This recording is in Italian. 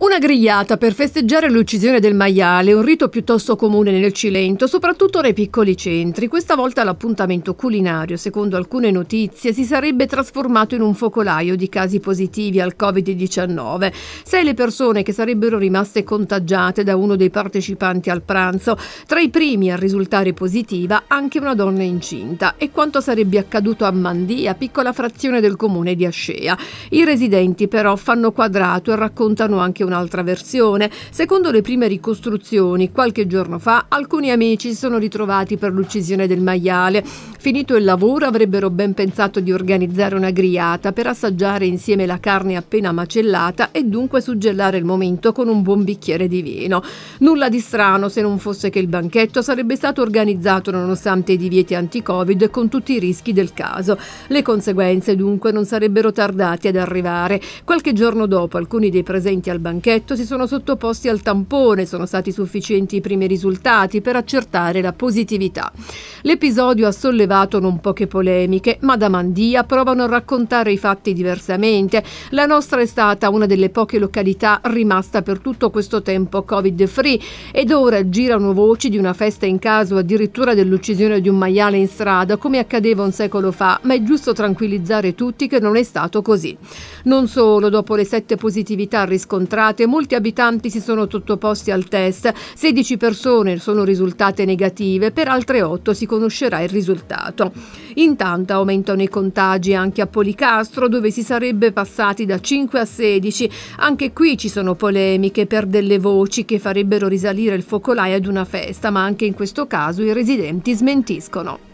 Una grigliata per festeggiare l'uccisione del maiale, un rito piuttosto comune nel Cilento, soprattutto nei piccoli centri. Questa volta l'appuntamento culinario, secondo alcune notizie, si sarebbe trasformato in un focolaio di casi positivi al Covid-19. Sei le persone che sarebbero rimaste contagiate da uno dei partecipanti al pranzo, tra i primi a risultare positiva anche una donna incinta. E quanto sarebbe accaduto a Mandia, piccola frazione del comune di Ascea. I residenti però fanno quadrato e raccontano anche un'altra versione. Secondo le prime ricostruzioni, qualche giorno fa alcuni amici si sono ritrovati per l'uccisione del maiale. Finito il lavoro avrebbero ben pensato di organizzare una griata per assaggiare insieme la carne appena macellata e dunque suggellare il momento con un buon bicchiere di vino. Nulla di strano se non fosse che il banchetto sarebbe stato organizzato nonostante i divieti anti-Covid con tutti i rischi del caso. Le conseguenze dunque non sarebbero tardate ad arrivare. Qualche giorno dopo alcuni dei presenti al banchetto banchetto si sono sottoposti al tampone, sono stati sufficienti i primi risultati per accertare la positività. L'episodio ha sollevato non poche polemiche, ma da Mandia provano a raccontare i fatti diversamente. La nostra è stata una delle poche località rimasta per tutto questo tempo covid-free ed ora girano voci di una festa in caso addirittura dell'uccisione di un maiale in strada come accadeva un secolo fa, ma è giusto tranquillizzare tutti che non è stato così. Non solo, dopo le sette positività riscontrate, comunicate, molti abitanti si sono sottoposti al test, 16 persone sono risultate negative, per altre 8 si conoscerà il risultato. Intanto aumentano i contagi anche a Policastro dove si sarebbe passati da 5 a 16, anche qui ci sono polemiche per delle voci che farebbero risalire il focolaio ad una festa, ma anche in questo caso i residenti smentiscono.